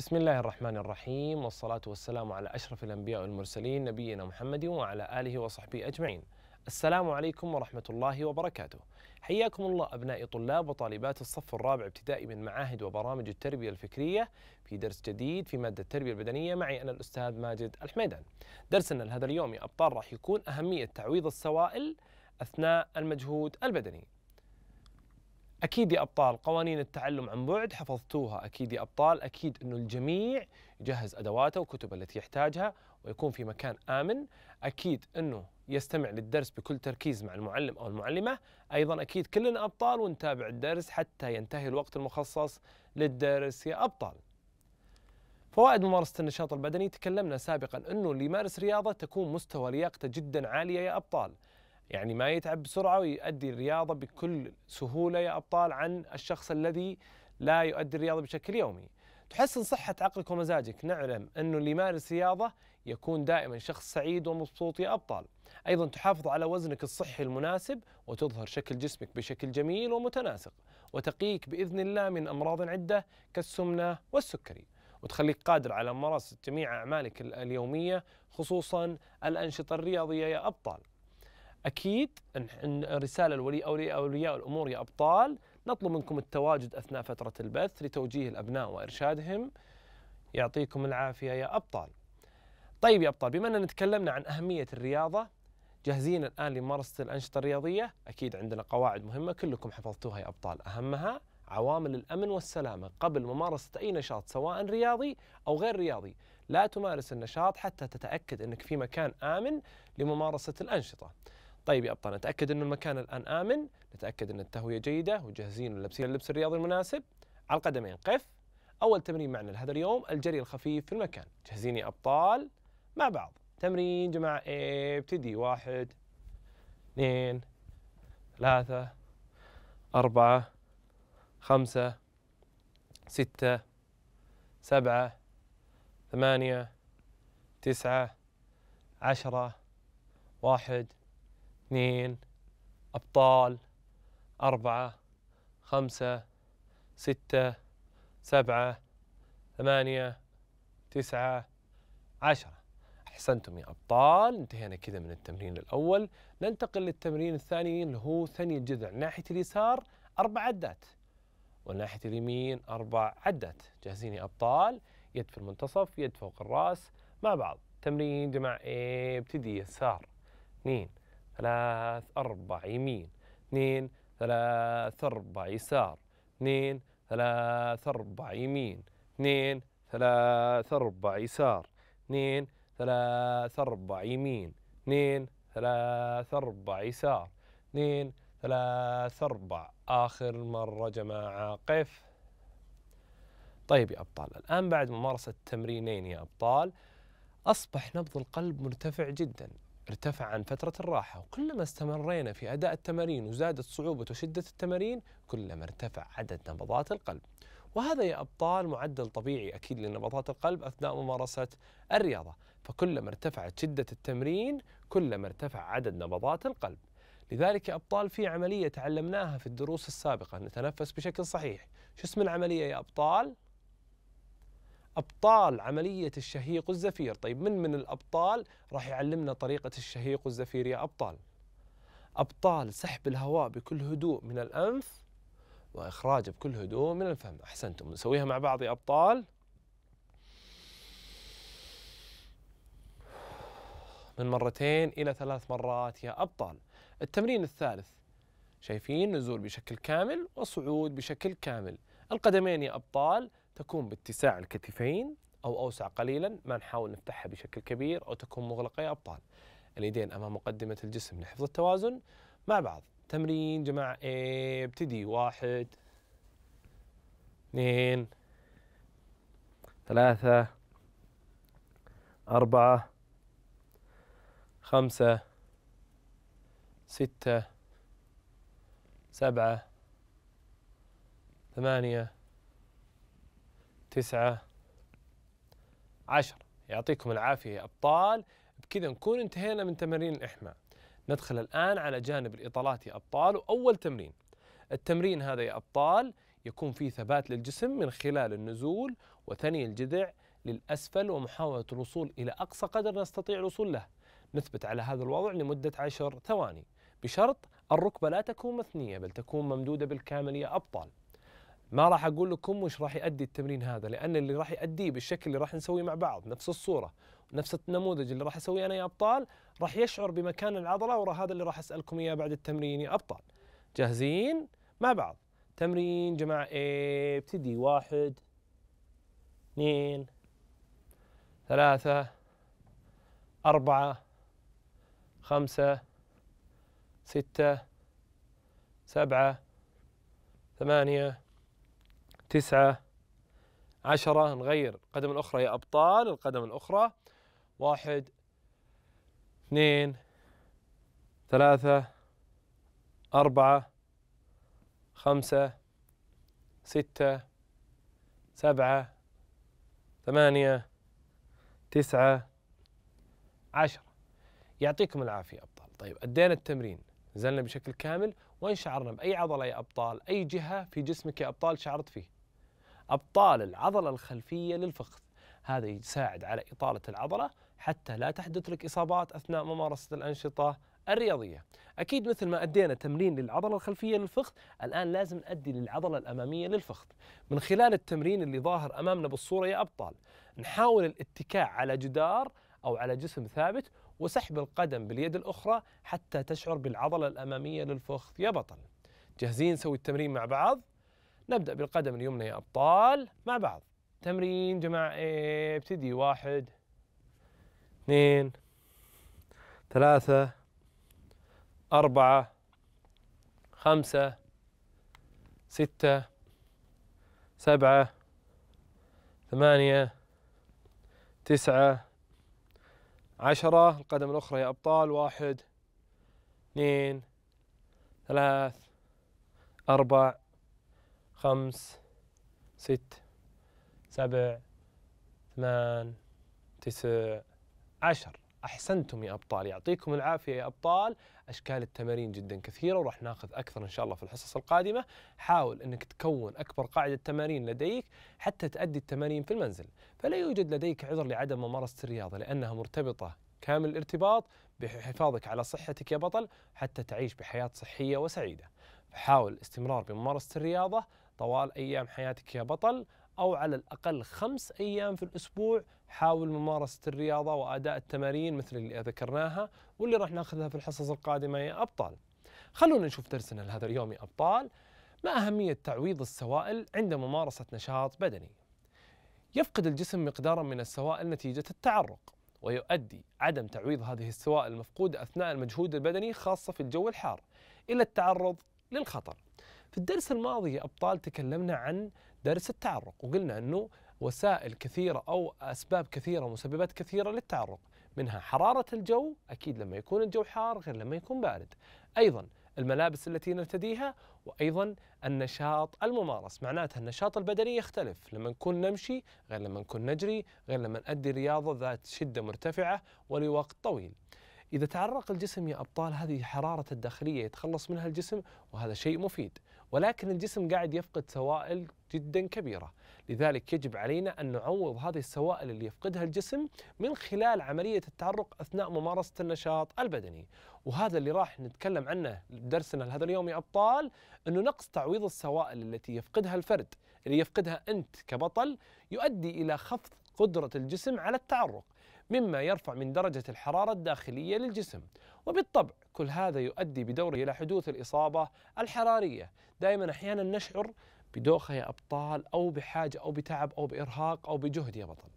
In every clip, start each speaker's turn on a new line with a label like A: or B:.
A: بسم الله الرحمن الرحيم والصلاة والسلام على أشرف الأنبياء والمرسلين نبينا محمد وعلى آله وصحبه أجمعين السلام عليكم ورحمة الله وبركاته حياكم الله أبنائي طلاب وطالبات الصف الرابع ابتدائي من معاهد وبرامج التربية الفكرية في درس جديد في مادة التربية البدنية معي أنا الأستاذ ماجد الحميدان درسنا لهذا اليوم يا أبطال راح يكون أهمية تعويض السوائل أثناء المجهود البدني اكيد يا ابطال قوانين التعلم عن بعد حفظتوها اكيد يا ابطال اكيد انه الجميع يجهز ادواته وكتبه التي يحتاجها ويكون في مكان امن اكيد انه يستمع للدرس بكل تركيز مع المعلم او المعلمه ايضا اكيد كلنا ابطال ونتابع الدرس حتى ينتهي الوقت المخصص للدرس يا ابطال فوائد ممارسة النشاط البدني تكلمنا سابقا أنه اللي يمارس رياضة تكون مستوى لياقته جدا عالية يا أبطال يعني ما يتعب بسرعة ويؤدي الرياضة بكل سهولة يا أبطال عن الشخص الذي لا يؤدي الرياضة بشكل يومي تحسن صحة عقلك ومزاجك نعلم أنه اللي يمارس رياضة يكون دائما شخص سعيد ومبسوط يا أبطال أيضا تحافظ على وزنك الصحي المناسب وتظهر شكل جسمك بشكل جميل ومتناسق وتقيك بإذن الله من أمراض عدة كالسمنة والسكري وتخليك قادر على ممارسة جميع أعمالك اليومية خصوصا الأنشطة الرياضية يا أبطال اكيد رساله لولي اولياء الامور يا ابطال نطلب منكم التواجد اثناء فتره البث لتوجيه الابناء وارشادهم يعطيكم العافيه يا ابطال. طيب يا ابطال بما اننا تكلمنا عن اهميه الرياضه جاهزين الان لممارسه الانشطه الرياضيه؟ اكيد عندنا قواعد مهمه كلكم حفظتوها يا ابطال اهمها عوامل الامن والسلامه قبل ممارسه اي نشاط سواء رياضي او غير رياضي، لا تمارس النشاط حتى تتاكد انك في مكان امن لممارسه الانشطه. طيب يا ابطال نتاكد انه المكان الان امن نتاكد ان التهويه جيده وجاهزين ولابسين اللبس الرياضي المناسب على القدمين قف اول تمرين معنا لهذا اليوم الجري الخفيف في المكان جاهزين يا ابطال مع بعض تمرين جماعه ابتدي واحد اثنين ثلاثة أربعة خمسة ستة سبعة ثمانية تسعة عشرة واحد اثنين أبطال أربعة خمسة ستة سبعة ثمانية تسعة عشرة أحسنتم يا أبطال انتهينا كذا من التمرين الأول ننتقل للتمرين الثاني اللي هو ثني الجذع ناحية اليسار أربع عدات وناحية اليمين أربع عدات جاهزين يا أبطال يد في المنتصف يد فوق الرأس مع بعض تمرين جمع إيه، ابتدي يسار اثنين ثلاث أربع يمين اثنين ثلاث أربع يسار اثنين ثلاث أربع يمين اثنين ثلاث أربع يسار اثنين ثلاث أربع يمين اثنين ثلاث أربع يسار اثنين ثلاث أربع آخر مرة جماعة قف طيب يا أبطال الآن بعد ممارسة التمرينين يا أبطال أصبح نبض القلب مرتفع جدا ارتفع عن فترة الراحة وكلما استمرينا في أداء التمارين وزادت صعوبة وشدة التمارين كلما ارتفع عدد نبضات القلب وهذا يا أبطال معدل طبيعي أكيد لنبضات القلب أثناء ممارسة الرياضة فكلما ارتفعت شدة التمرين كلما ارتفع عدد نبضات القلب لذلك يا أبطال في عملية تعلمناها في الدروس السابقة نتنفس بشكل صحيح شو اسم العملية يا أبطال؟ ابطال عمليه الشهيق والزفير طيب من من الابطال راح يعلمنا طريقه الشهيق والزفير يا ابطال ابطال سحب الهواء بكل هدوء من الانف واخراجه بكل هدوء من الفم احسنتم نسويها مع بعض يا ابطال من مرتين الى ثلاث مرات يا ابطال التمرين الثالث شايفين نزول بشكل كامل وصعود بشكل كامل القدمين يا ابطال تكون باتساع الكتفين أو أوسع قليلا ما نحاول نفتحها بشكل كبير أو تكون مغلقة يا أبطال اليدين أمام مقدمة الجسم لحفظ التوازن مع بعض تمرين جماعة ابتدي واحد اثنين ثلاثة أربعة خمسة ستة سبعة ثمانية تسعة عشر يعطيكم العافية يا أبطال بكذا نكون انتهينا من تمارين الإحماء ندخل الآن على جانب الإطالات يا أبطال وأول تمرين التمرين هذا يا أبطال يكون فيه ثبات للجسم من خلال النزول وثني الجذع للأسفل ومحاولة الوصول إلى أقصى قدر نستطيع الوصول له نثبت على هذا الوضع لمدة عشر ثواني بشرط الركبة لا تكون مثنية بل تكون ممدودة بالكامل يا أبطال ما راح اقول لكم وش راح يؤدي التمرين هذا لان اللي راح يؤديه بالشكل اللي راح نسويه مع بعض نفس الصوره نفس النموذج اللي راح اسويه انا يا ابطال راح يشعر بمكان العضله ورا هذا اللي راح اسالكم اياه بعد التمرين يا ابطال جاهزين مع بعض تمرين جماعه ايه ابتدي واحد اثنين ثلاثة أربعة خمسة ستة سبعة ثمانية تسعة عشرة نغير القدم الأخرى يا أبطال القدم الأخرى واحد اثنين ثلاثة أربعة خمسة ستة سبعة ثمانية تسعة عشرة يعطيكم العافية أبطال طيب أدينا التمرين نزلنا بشكل كامل وين شعرنا بأي عضلة يا أبطال أي جهة في جسمك يا أبطال شعرت فيه أبطال العضلة الخلفية للفخذ هذا يساعد على إطالة العضلة حتى لا تحدث لك إصابات أثناء ممارسة الأنشطة الرياضية أكيد مثل ما أدينا تمرين للعضلة الخلفية للفخذ الآن لازم نأدي للعضلة الأمامية للفخذ من خلال التمرين اللي ظاهر أمامنا بالصورة يا أبطال نحاول الاتكاء على جدار أو على جسم ثابت وسحب القدم باليد الأخرى حتى تشعر بالعضلة الأمامية للفخذ يا بطل جاهزين نسوي التمرين مع بعض نبدأ بالقدم اليمنى يا أبطال مع بعض تمرين جماعة ابتدي واحد اثنين ثلاثة أربعة خمسة ستة سبعة ثمانية تسعة عشرة القدم الأخرى يا أبطال واحد اثنين ثلاث أربع خمس ست سبع ثمان تسع عشر احسنتم يا ابطال يعطيكم العافيه يا ابطال اشكال التمارين جدا كثيره وراح ناخذ اكثر ان شاء الله في الحصص القادمه حاول انك تكون اكبر قاعده تمارين لديك حتى تؤدي التمارين في المنزل فلا يوجد لديك عذر لعدم ممارسه الرياضه لانها مرتبطه كامل الارتباط بحفاظك على صحتك يا بطل حتى تعيش بحياه صحيه وسعيده فحاول الاستمرار بممارسه الرياضه طوال أيام حياتك يا بطل أو على الأقل خمس أيام في الأسبوع حاول ممارسة الرياضة وأداء التمارين مثل اللي ذكرناها واللي راح ناخذها في الحصص القادمة يا أبطال خلونا نشوف درسنا لهذا اليوم يا أبطال ما أهمية تعويض السوائل عند ممارسة نشاط بدني يفقد الجسم مقدارا من السوائل نتيجة التعرق ويؤدي عدم تعويض هذه السوائل المفقودة أثناء المجهود البدني خاصة في الجو الحار إلى التعرض للخطر في الدرس الماضي أبطال تكلمنا عن درس التعرق وقلنا أنه وسائل كثيرة أو أسباب كثيرة ومسببات كثيرة للتعرق منها حرارة الجو أكيد لما يكون الجو حار غير لما يكون بارد أيضا الملابس التي نرتديها وايضا النشاط الممارس معناتها النشاط البدني يختلف لما نكون نمشي غير لما نكون نجري غير لما نؤدي رياضه ذات شده مرتفعه ولوقت طويل إذا تعرق الجسم يا أبطال هذه حرارة الداخلية يتخلص منها الجسم وهذا شيء مفيد ولكن الجسم قاعد يفقد سوائل جدا كبيرة لذلك يجب علينا أن نعوض هذه السوائل اللي يفقدها الجسم من خلال عملية التعرق أثناء ممارسة النشاط البدني وهذا اللي راح نتكلم عنه بدرسنا لهذا اليوم يا أبطال أنه نقص تعويض السوائل التي يفقدها الفرد اللي يفقدها أنت كبطل يؤدي إلى خفض قدرة الجسم على التعرق مما يرفع من درجة الحرارة الداخلية للجسم وبالطبع كل هذا يؤدي بدوره إلى حدوث الإصابة الحرارية دائما أحيانا نشعر بدوخة يا أبطال أو بحاجة أو بتعب أو بإرهاق أو بجهد يا بطل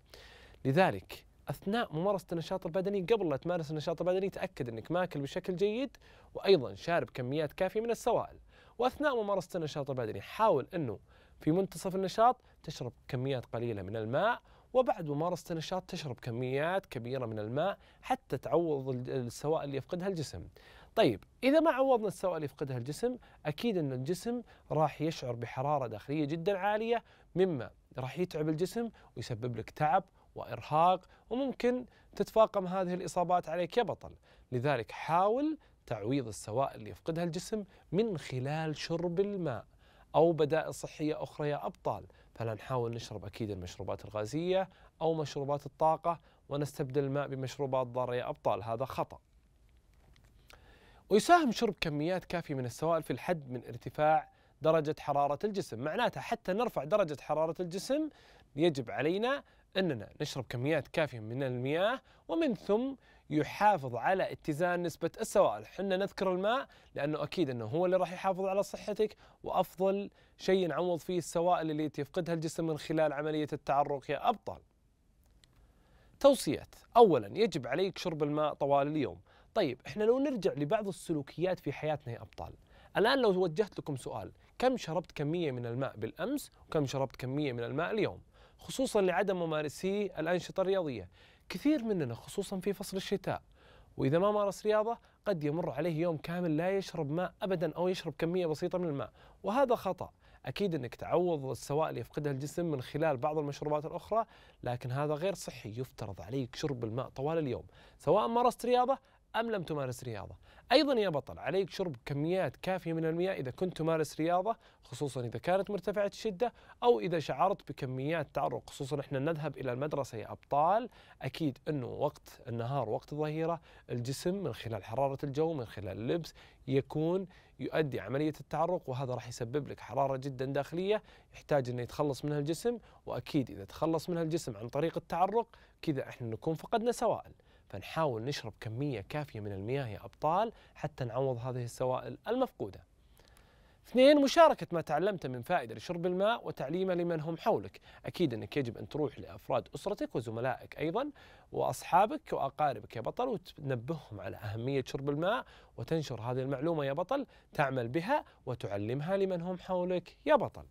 A: لذلك اثناء ممارسه النشاط البدني قبل لا تمارس النشاط البدني تاكد انك ماكل بشكل جيد وايضا شارب كميات كافيه من السوائل واثناء ممارسه النشاط البدني حاول انه في منتصف النشاط تشرب كميات قليلة من الماء وبعد ممارسة النشاط تشرب كميات كبيرة من الماء حتى تعوض السوائل اللي يفقدها الجسم طيب إذا ما عوضنا السوائل اللي يفقدها الجسم أكيد أن الجسم راح يشعر بحرارة داخلية جدا عالية مما راح يتعب الجسم ويسبب لك تعب وإرهاق وممكن تتفاقم هذه الإصابات عليك يا بطل لذلك حاول تعويض السوائل اللي يفقدها الجسم من خلال شرب الماء أو بدائل صحية أخرى يا أبطال فلا نحاول نشرب أكيد المشروبات الغازية أو مشروبات الطاقة ونستبدل الماء بمشروبات ضارة يا أبطال هذا خطأ ويساهم شرب كميات كافية من السوائل في الحد من ارتفاع درجة حرارة الجسم معناتها حتى نرفع درجة حرارة الجسم يجب علينا أننا نشرب كميات كافية من المياه ومن ثم يحافظ على اتزان نسبة السوائل حنا نذكر الماء لأنه أكيد أنه هو اللي راح يحافظ على صحتك وأفضل شيء نعوض فيه السوائل اللي تفقدها الجسم من خلال عملية التعرق يا أبطال توصيات أولا يجب عليك شرب الماء طوال اليوم طيب احنا لو نرجع لبعض السلوكيات في حياتنا يا أبطال الآن لو وجهت لكم سؤال كم شربت كمية من الماء بالأمس وكم شربت كمية من الماء اليوم خصوصا لعدم ممارسي الأنشطة الرياضية كثير مننا خصوصا في فصل الشتاء وإذا ما مارس رياضة قد يمر عليه يوم كامل لا يشرب ماء أبدا أو يشرب كمية بسيطة من الماء وهذا خطأ أكيد أنك تعوض السوائل اللي يفقدها الجسم من خلال بعض المشروبات الأخرى لكن هذا غير صحي يفترض عليك شرب الماء طوال اليوم سواء مارست رياضة أم لم تمارس رياضة أيضا يا بطل عليك شرب كميات كافية من المياه إذا كنت تمارس رياضة خصوصا إذا كانت مرتفعة الشدة أو إذا شعرت بكميات تعرق خصوصا إحنا نذهب إلى المدرسة يا أبطال أكيد أنه وقت النهار وقت الظهيرة الجسم من خلال حرارة الجو من خلال اللبس يكون يؤدي عملية التعرق وهذا راح يسبب لك حرارة جدا داخلية يحتاج أنه يتخلص منها الجسم وأكيد إذا تخلص منها الجسم عن طريق التعرق كذا إحنا نكون فقدنا سوائل فنحاول نشرب كمية كافية من المياه يا أبطال حتى نعوض هذه السوائل المفقودة اثنين مشاركة ما تعلمته من فائدة لشرب الماء وتعليمه لمن هم حولك أكيد أنك يجب أن تروح لأفراد أسرتك وزملائك أيضا وأصحابك وأقاربك يا بطل وتنبههم على أهمية شرب الماء وتنشر هذه المعلومة يا بطل تعمل بها وتعلمها لمن هم حولك يا بطل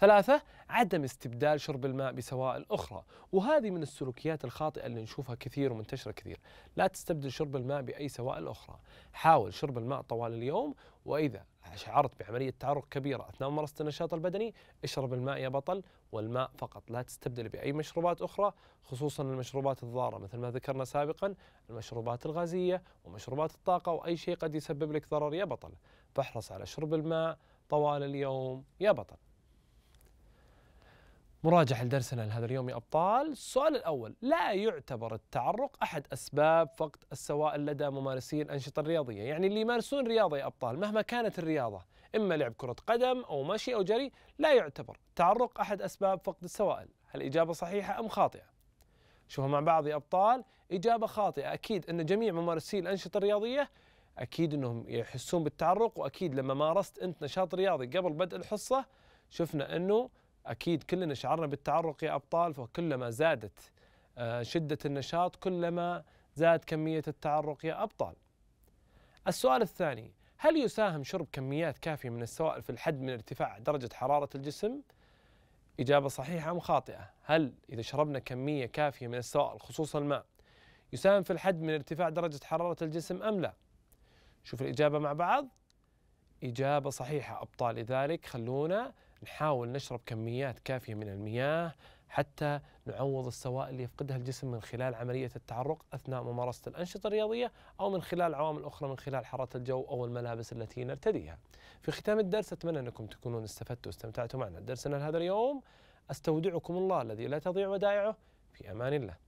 A: ثلاثة عدم استبدال شرب الماء بسوائل أخرى وهذه من السلوكيات الخاطئة اللي نشوفها كثير ومنتشرة كثير لا تستبدل شرب الماء بأي سوائل أخرى حاول شرب الماء طوال اليوم وإذا شعرت بعملية تعرق كبيرة أثناء ممارسة النشاط البدني اشرب الماء يا بطل والماء فقط لا تستبدل بأي مشروبات أخرى خصوصا المشروبات الضارة مثل ما ذكرنا سابقا المشروبات الغازية ومشروبات الطاقة وأي شيء قد يسبب لك ضرر يا بطل فاحرص على شرب الماء طوال اليوم يا بطل مراجعة لدرسنا لهذا اليوم يا أبطال السؤال الأول لا يعتبر التعرق أحد أسباب فقد السوائل لدى ممارسي الأنشطة الرياضية يعني اللي يمارسون رياضة يا أبطال مهما كانت الرياضة إما لعب كرة قدم أو مشي أو جري لا يعتبر تعرق أحد أسباب فقد السوائل هل الإجابة صحيحة أم خاطئة؟ شوفوا مع بعض يا أبطال إجابة خاطئة أكيد أن جميع ممارسي الأنشطة الرياضية أكيد أنهم يحسون بالتعرق وأكيد لما مارست أنت نشاط رياضي قبل بدء الحصة شفنا أنه أكيد كلنا شعرنا بالتعرق يا أبطال فكلما زادت آه، شدة النشاط كلما زاد كمية التعرق يا أبطال السؤال الثاني هل يساهم شرب كميات كافية من السوائل في الحد من ارتفاع درجة حرارة الجسم؟ إجابة صحيحة أم خاطئة؟ هل إذا شربنا كمية كافية من السوائل خصوصا الماء يساهم في الحد من ارتفاع درجة حرارة الجسم أم لا؟ شوف الإجابة مع بعض إجابة صحيحة أبطال لذلك خلونا نحاول نشرب كميات كافية من المياه حتى نعوض السوائل اللي يفقدها الجسم من خلال عملية التعرق أثناء ممارسة الأنشطة الرياضية أو من خلال عوامل أخرى من خلال حرارة الجو أو الملابس التي نرتديها في ختام الدرس أتمنى أنكم تكونون استفدتوا واستمتعتوا معنا درسنا لهذا اليوم أستودعكم الله الذي لا تضيع ودائعه في أمان الله